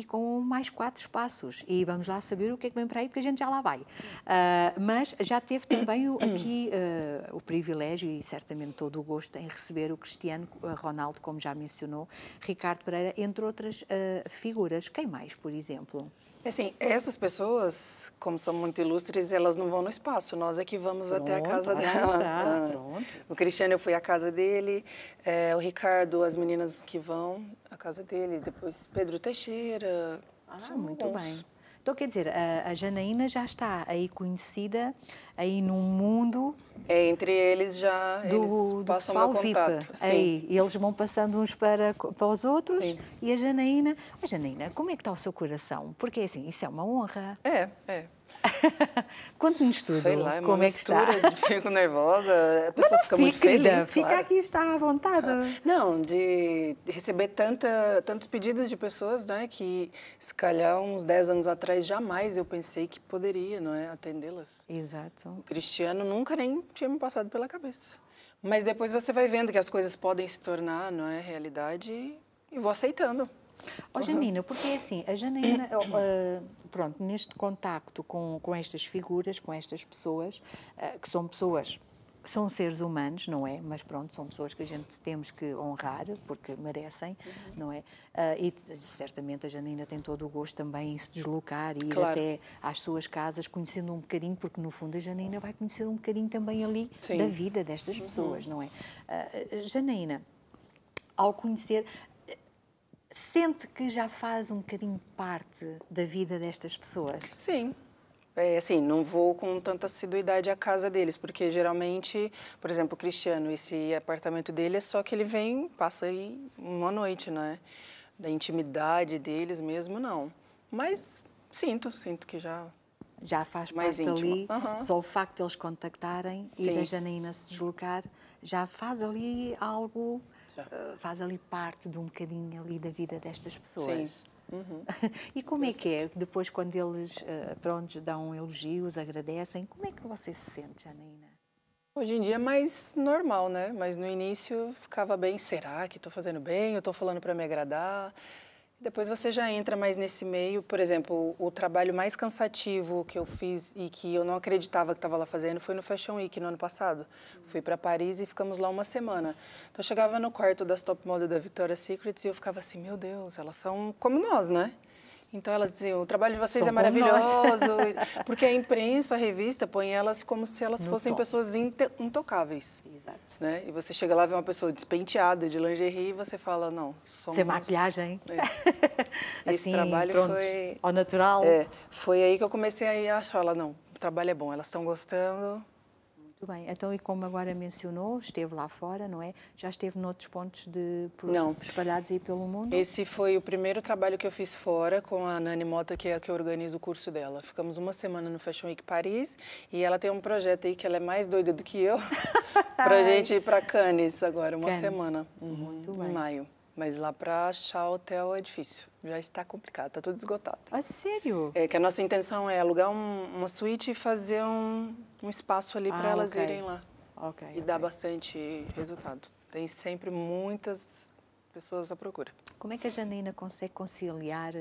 aqui com mais quatro espaços e vamos lá saber o que é que vem para aí, porque a gente já lá vai. Uh, mas já teve também o, aqui uh, o privilégio e certamente todo o gosto em receber o Cristiano ah, Ronaldo, como já mencionou, Ricardo Pereira, entre outras figuras. Quem mais, por exemplo? Assim, essas pessoas, como são muito ilustres, elas não vão no espaço, nós é que vamos pronto, até a casa delas. Ah, pronto. O Cristiano, eu fui à casa dele, é, o Ricardo, as meninas que vão, a casa dele, depois Pedro Teixeira. Ah, São muito bons. bem. Então, quer dizer, a, a, Janaína já está aí conhecida, aí num mundo... É, entre eles já do, eles passam do pessoal VIP. Aí, eles vão passando uns para, para os outros Sim. e a Janaína... a Janaína, como é que está o seu coração? Porque, assim, isso é uma honra. É, é. Conte-nos tudo. Sei lá, é como é que está? Fico nervosa, a pessoa fica fica, muito feliz. fica claro. aqui, está à vontade. Não, de receber tanta, tantos pedidos de pessoas, é que se calhar uns 10 anos atrás jamais eu pensei que poderia, não é, atendê-las. Exato. O Cristiano nunca nem tinha me passado pela cabeça. Mas depois você vai vendo que as coisas podem se tornar, não é, realidade e vou aceitando. Oh, Janina, porque é assim, a Janina, uh, pronto, neste contacto com, com estas figuras, com estas pessoas, uh, que são pessoas são seres humanos, não é? Mas pronto, são pessoas que a gente temos que honrar porque merecem, uhum. não é? Uh, e certamente a Janina tem todo o gosto também em se deslocar e ir claro. até às suas casas conhecendo um bocadinho, porque no fundo a Janina vai conhecer um bocadinho também ali Sim. da vida destas uhum. pessoas, uhum. não é? Uh, Janina, ao conhecer, sente que já faz um bocadinho parte da vida destas pessoas? Sim, é, assim, não vou com tanta assiduidade à casa deles, porque geralmente, por exemplo, o Cristiano, esse apartamento dele é só que ele vem, passa aí uma noite, né? Da intimidade deles mesmo, não. Mas sinto, sinto que já. Já faz mais parte íntimo. ali, uhum. só o facto de eles contactarem Sim. e da Janaína se deslocar, já faz ali algo eh, faz ali parte de um bocadinho ali da vida destas pessoas. Sim. Uhum. e como é que é depois quando eles eh, pronto, dão elogios, agradecem? Como é que você se sente, Janaína? Hoje em dia é mais normal, né? Mas no início ficava bem, será que estou fazendo bem? Eu estou falando para me agradar? Depois você já entra mais nesse meio, por exemplo, o trabalho mais cansativo que eu fiz e que eu não acreditava que estava lá fazendo foi no Fashion Week no ano passado. Fui para Paris e ficamos lá uma semana. Então eu chegava no quarto das top model da Victoria's Secret e eu ficava assim, meu Deus, elas são como nós, né? Então elas diziam, o trabalho de vocês São é maravilhoso, porque a imprensa, a revista, põe elas como se elas no fossem top. pessoas intocáveis. Exato. Né? E você chega lá vê uma pessoa despenteada, de lingerie, e você fala, não, somos... Sem maquiagem, é. Esse assim, trabalho pronto, foi... ao natural. É, foi aí que eu comecei a achar, ela, não, o trabalho é bom, elas estão gostando, muito bem, então e como agora mencionou, esteve lá fora, não é? Já esteve noutros pontos de não. espalhados aí pelo mundo? Esse foi o primeiro trabalho que eu fiz fora com a Nani Mota, que é a que organiza o curso dela. Ficamos uma semana no Fashion Week Paris e ela tem um projeto aí que ela é mais doida do que eu, a gente ir para Cannes agora, uma Cannes. semana. Uhum. Muito bem. Em maio. Mas lá para achar hotel é difícil. Já está complicado, está tudo esgotado. Ah, sério? É que a nossa intenção é alugar um, uma suíte e fazer um, um espaço ali ah, para elas okay. irem lá. Ok. E okay. dá bastante resultado. Tem sempre muitas pessoas à procura. Como é que a Janaína consegue conciliar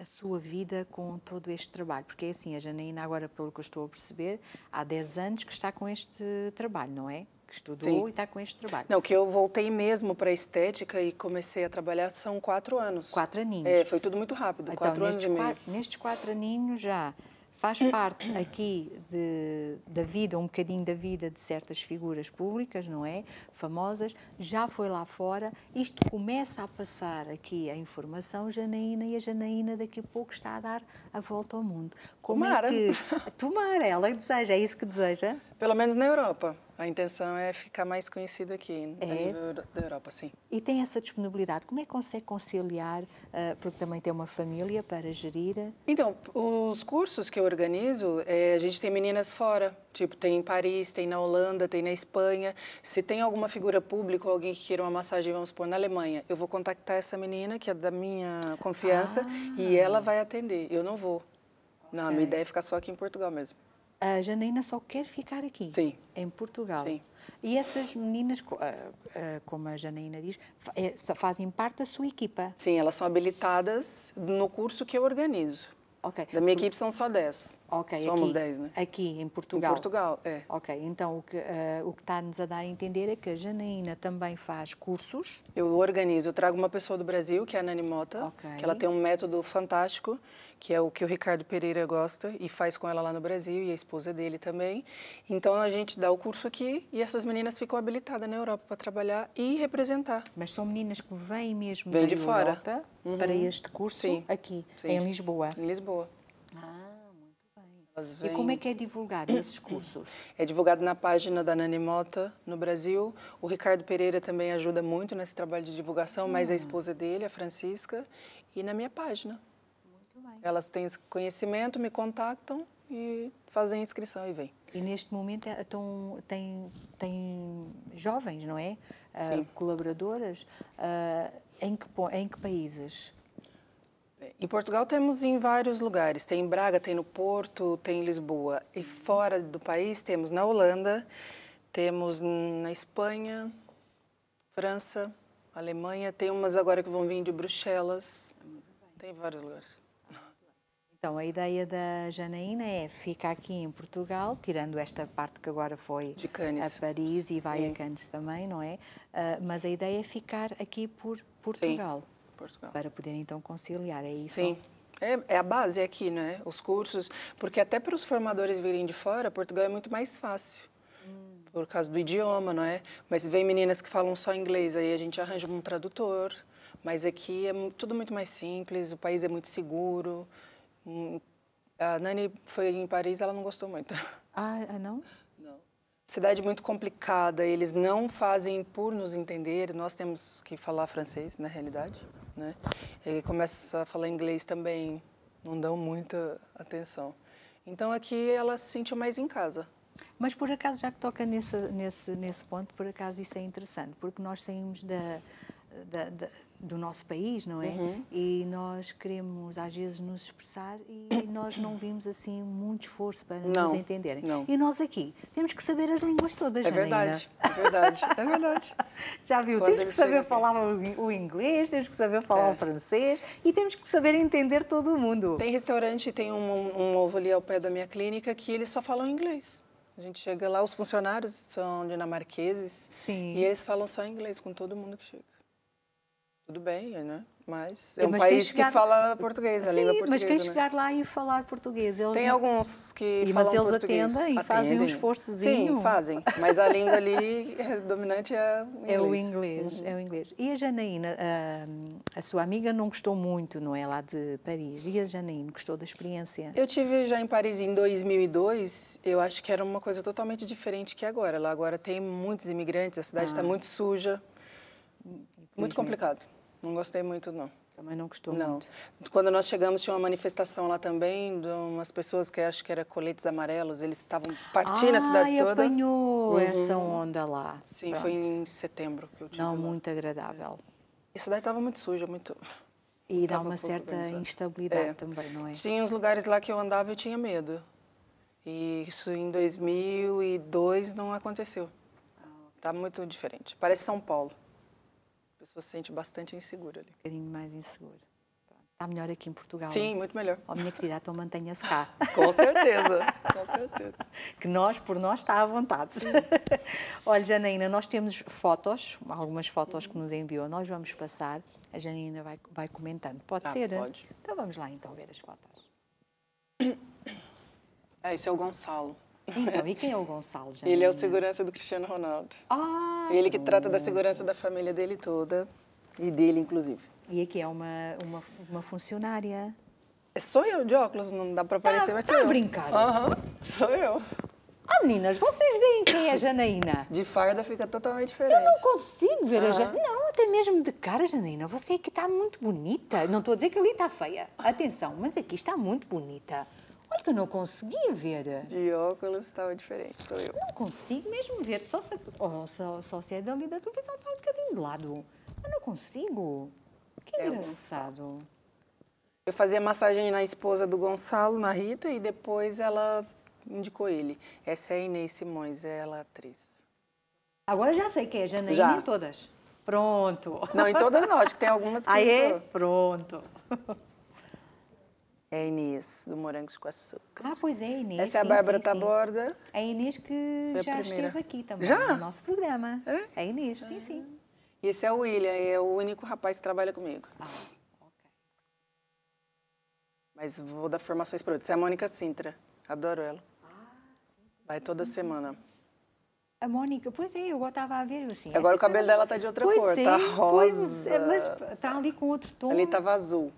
a sua vida com todo este trabalho? Porque é assim, a Janaína agora, pelo que eu estou a perceber, há 10 anos que está com este trabalho, não é? que estudou Sim. e está com este trabalho. Não, que eu voltei mesmo para estética e comecei a trabalhar são quatro anos. Quatro aninhos. É, foi tudo muito rápido, então, quatro anos e meio. Quatro, nestes quatro aninhos já faz parte aqui de, da vida, um bocadinho da vida de certas figuras públicas, não é? Famosas, já foi lá fora, isto começa a passar aqui a informação, Janaína, e a Janaína daqui a pouco está a dar a volta ao mundo. Como é tomara. É que, tomara, ela é deseja, é isso que deseja? Pelo menos na Europa. A intenção é ficar mais conhecido aqui, né? é. da Europa, sim. E tem essa disponibilidade. Como é que consegue conciliar, eh, porque também tem uma família para gerir? Então, os cursos que eu organizo, eh, a gente tem meninas fora. Tipo, tem em Paris, tem na Holanda, tem na Espanha. Se tem alguma figura pública ou alguém que queira uma massagem, vamos supor, na Alemanha, eu vou contactar essa menina, que é da minha confiança, ah. e ela vai atender. Eu não vou. Não, a minha é. ideia é ficar só aqui em Portugal mesmo a Janaína só quer ficar aqui, Sim. em Portugal. Sim. E essas meninas, eh, eh, como a Janaína diz, eh, fazem parte da sua equipa. Sim, elas são habilitadas no curso que eu organizo. Okay. Da minha Por... equipe são só 10. Okay, Somos 10, né? Aqui, em Portugal. Em Portugal, é. Ok, então o que, uh, o que está-nos a dar a entender é que a Janaína também faz cursos. Eu organizo, eu trago uma pessoa do Brasil, que é a Nani Mota, okay. que ela tem um método fantástico que é o que o Ricardo Pereira gosta e faz com ela lá no Brasil e a esposa dele também. Então a gente dá o curso aqui e essas meninas ficam habilitadas na Europa para trabalhar e representar. Mas são meninas que vêm mesmo Vem da de Europa fora. Uhum. para este curso Sim. aqui Sim. em Lisboa. Em Lisboa. Ah. Vêm... E como é que é divulgado esses cursos? É divulgado na página da Nani Mota, no Brasil. O Ricardo Pereira também ajuda muito nesse trabalho de divulgação, hum. mais a ah. esposa dele, a Francisca, e na minha página também. Elas têm esse conhecimento, me contactam e fazem a inscrição e vêm. E neste momento estão, é, jovens, não é? Uh, colaboradoras. Uh, em, que, em que países? Em Portugal temos em vários lugares. Tem em Braga, tem no Porto, tem em Lisboa. Sim. E fora do país temos na Holanda, temos na Espanha, França, Alemanha. Tem umas agora que vão vir de Bruxelas. Tem vários lugares. Então, a ideia da Janaína é ficar aqui em Portugal, tirando esta parte que agora foi a Paris e vai a Cannes também, não é? Uh, mas a ideia é ficar aqui por Portugal, Portugal. para poder então conciliar, é isso? Sim. É, é, a base aqui, né? Os cursos, porque até para os formadores virem de fora, Portugal é muito mais fácil. Hum. Por causa do idioma, não é? Mas vem meninas que falam só inglês, aí a gente arranja um tradutor. Mas aqui é tudo muito mais simples, o país é muito seguro. A Nani foi em Paris, ela não gostou muito. Ah, é, é não? Não. Cidade muito complicada, eles não fazem por nos entender, nós temos que falar francês, na realidade, né? E começa a falar inglês também, não dão muita atenção. Então aqui ela se sentiu mais em casa. Mas por acaso, já que toca nesse, nesse, nesse ponto, por acaso isso é interessante, porque nós saímos da, da, da, do nosso país, não é? Uhum. E nós queremos, às vezes, nos expressar e nós não vimos, assim, muito esforço para não, nos entenderem. Não. E nós aqui temos que saber as línguas todas, É verdade, é verdade, é verdade. Já viu? temos que saber falar aqui. o inglês, temos que saber falar é. o francês e temos que saber entender todo mundo. Tem restaurante, tem um, um ovo ali ao pé da minha clínica que eles só falam inglês. A gente chega lá, os funcionários são dinamarqueses Sim. e eles falam só inglês com todo mundo que chega. Tudo bem, né? Mas é um mas país chegar... que fala português, Sim, a língua portuguesa. Mas quem né? chegar lá e falar português. Eles... Tem alguns que e, falam português. Mas eles atendem e atendem. fazem um esforçozinho. Sim, fazem. Mas a língua ali dominante é o inglês. É o inglês, uhum. é o inglês. E a Janaína, a, ah, a, sua amiga não gostou muito, não é? Lá de Paris. E a Janaína gostou da experiência? Eu tive já em Paris em 2002. Eu acho que era uma coisa totalmente diferente que agora. Lá agora tem muitos imigrantes, a cidade está ah. muito suja. Muito complicado. Não gostei muito, não. Também não gostou não. muito. Quando nós chegamos, tinha uma manifestação lá também de umas pessoas que acho que eram coletes amarelos. Eles estavam partindo ah, a cidade toda. apanhou uhum. essa onda lá. Sim, Pronto. foi em setembro que eu tive Não lá. muito agradável. E a cidade estava muito suja, muito... E dá uma certa organizado. instabilidade é. também, não é? Tinha uns lugares lá que eu andava e eu tinha medo. E isso em 2002 não aconteceu. Está ah, muito diferente. Parece São Paulo pessoa se sente bastante insegura ali. Um bocadinho mais insegura. Está melhor aqui em Portugal? Sim, muito melhor. Ó, oh, minha querida, então mantenha-se cá. com certeza, com certeza. Que nós, por nós, está à vontade. Sim. Olha, Janaína, nós temos fotos, algumas fotos que nos enviou, nós vamos passar, a Janaína vai, vai comentando. Pode tá, ser? Pode. Então vamos lá, então, ver as fotos. É, esse é o Gonçalo. Então, e quem é o Gonçalo? Janine? Ele é o segurança do Cristiano Ronaldo. Ah, ele que trata da segurança da família dele toda e dele, inclusive. E aqui é, é uma, uma, uma funcionária. É, sou eu de óculos, não dá para aparecer, tá, mas tá sou eu. Aham, uhum, sou eu. Ah, meninas, vocês veem quem é a Janaína? De farda fica totalmente diferente. Eu não consigo ver uhum. a ah. Janaína. Não, até mesmo de cara, Janaína. Você aqui é que está muito bonita. Não estou a dizer que ali está feia. Atenção, mas aqui está muito bonita. Olha que eu não conseguia ver. De óculos estava diferente, sou eu. Não consigo mesmo ver, só se, oh, só, só se é dali da televisão, está um bocadinho de lado. Eu não consigo. Que é engraçado. Eu fazia massagem na esposa do Gonçalo, na Rita, e depois ela indicou ele. Essa é a Inês Simões, é ela é atriz. Agora já sei que é Janaína já. em todas. Pronto. Não, em todas não, acho que tem algumas que... Aê, pronto. É a Inês, do Morangos com Açúcar. Ah, pois é, Inês. Essa é a Bárbara Taborda. É a Inês que já esteve aqui também já? no nosso programa. É? É a Inês, sim, ah. sim. E esse é o William, é o único rapaz que trabalha comigo. Ah, ok. Mas vou dar formações para outros. Essa é a Mônica Sintra. Adoro ela. Ah, sim, Vai toda semana. A Mônica, pois é, eu gostava a ver assim. Agora o cabelo dela está de outra pois cor, está é, rosa. Pois é, mas está ali com outro tom. Ali estava azul.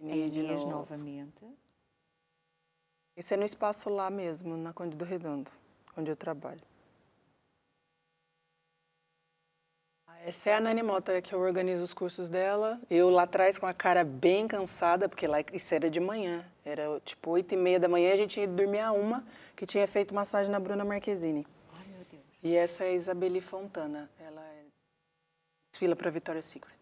Inês, novamente. Isso é no espaço lá mesmo, na Conde do Redondo, onde eu trabalho. Essa é a Nani Mota, que eu organizo os cursos dela. Eu lá atrás com a cara bem cansada, porque lá isso era de manhã. Era tipo oito e meia da manhã, a gente ia dormir a uma, que tinha feito massagem na Bruna Marquezine. Ai, meu Deus. E essa é a Isabeli Fontana. Ela é, desfila para Vitória Secret.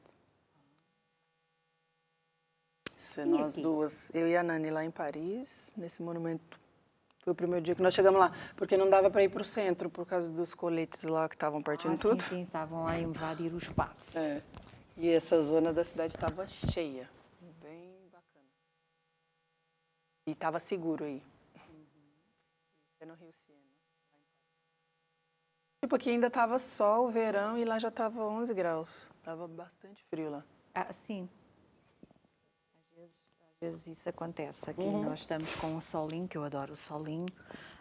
e nós aqui? duas, eu e a Nani lá em Paris, nesse monumento. Foi o primeiro dia que nós chegamos lá, porque não dava para ir para o centro por causa dos coletes lá que estavam partindo ah, tudo. Sim, sim, estavam lá invadir o espaço. É. E essa zona da cidade estava cheia, bem bacana. E estava seguro aí. Uhum. Isso é no Rio Siena. Tipo, aqui ainda estava sol, verão, e lá já estava 11 graus. Estava bastante frio lá. Ah, sim vezes, às vezes isso acontece. Aqui uhum. nós estamos com um solinho, que eu adoro o solinho.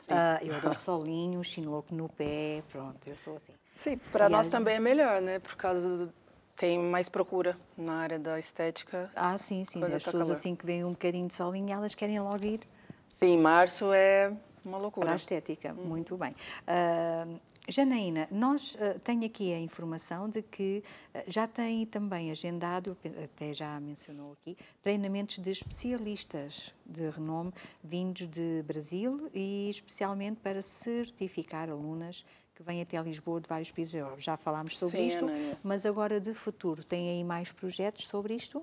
Uh, eu adoro solinho, chinloco no pé, pronto, eu sou assim. Sim, para nós também é melhor, né? Por causa do... tem mais procura na área da estética. Ah, sim, sim. As tá pessoas calor. assim que vêm um bocadinho de solinho, elas querem logo ir. Sim, março é uma loucura. Para a estética, hum. muito bem. Uh, Janaína, nós uh, tenho aqui a informação de que uh, já tem também agendado, até já mencionou aqui, treinamentos de especialistas de renome vindos de Brasil e especialmente para certificar alunas que vêm até Lisboa de vários países Já falámos sobre Sim, isto, mas agora de futuro, tem aí mais projetos sobre isto?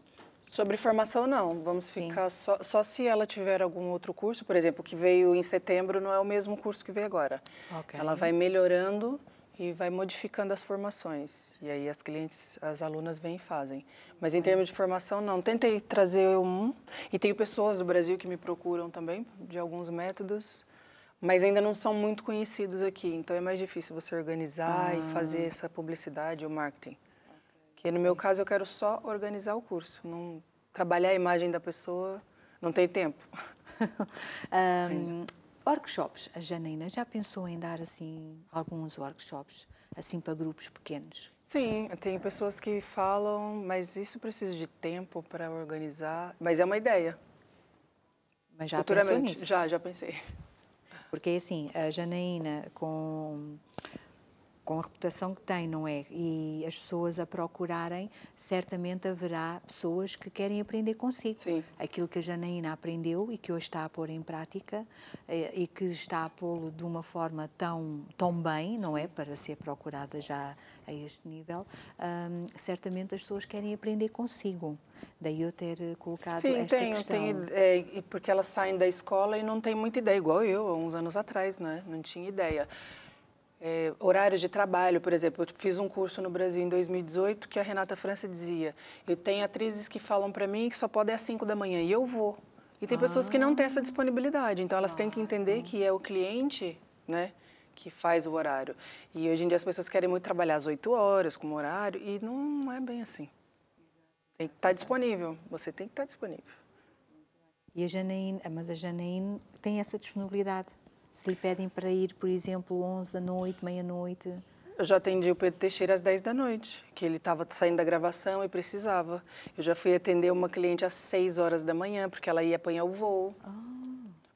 Sobre formação, não. Vamos Sim. ficar só, só, se ela tiver algum outro curso, por exemplo, que veio em setembro, não é o mesmo curso que veio agora. Okay. Ela vai melhorando e vai modificando as formações. E aí as clientes, as alunas vêm e fazem. Mas em termos de formação, não. Tentei trazer um, e tenho pessoas do Brasil que me procuram também, de alguns métodos, mas ainda não são muito conhecidos aqui. Então é mais difícil você organizar ah. e fazer essa publicidade, o marketing. Que no meu caso eu quero só organizar o curso, não trabalhar a imagem da pessoa, não tem tempo. um, workshops, a Janina já pensou em dar assim alguns workshops assim para grupos pequenos? Sim, tem pessoas que falam, mas isso precisa de tempo para organizar, mas é uma ideia. Mas já pensou nisso? Já, já pensei. Porque assim, a Janaína com com a reputação que tem, não é? E as pessoas a procurarem, certamente haverá pessoas que querem aprender consigo. Sim. Aquilo que a Janaína aprendeu e que hoje está a pôr em prática eh, e que está a pô-lo de uma forma tão, tão bem, não é? Para ser procurada já a este nível, certamente as pessoas querem aprender consigo. Daí eu ter eh, colocado Sim, esta questão. Sim, é, porque elas saem da escola e não têm muita ideia, igual eu, há uns anos atrás, é Não tinha ideia. É, horários de trabalho, por exemplo, eu fiz um curso no Brasil em 2018 que a Renata França dizia: eu tenho atrizes que falam para mim que só podem às 5 da manhã e eu vou. E tem ah. pessoas que não têm essa disponibilidade, então elas ah. têm que entender que é o cliente, né, que faz o horário. E hoje em dia as pessoas querem muito trabalhar às 8 horas como horário e não é bem assim. Tem que tá estar disponível, você tem que estar tá disponível. E a Janeine, mas a Janeine tem essa disponibilidade se lhe pedem para ir, por exemplo, 11 da noite, meia-noite? Eu já atendi o Pedro Teixeira às 10 da noite, que ele estava saindo da gravação e precisava. Eu já fui atender uma cliente às 6 horas da manhã, porque ela ia apanhar o voo. Ah.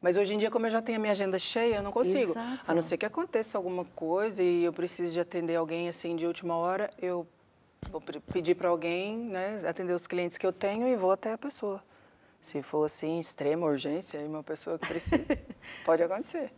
Mas hoje em dia, como eu já tenho a minha agenda cheia, eu não consigo. Exato. A não ser que aconteça alguma coisa e eu precise de atender alguém assim de última hora, eu vou pedir para alguém né, atender os clientes que eu tenho e vou até a pessoa. Se for assim, extrema urgência e uma pessoa que precisa, pode acontecer.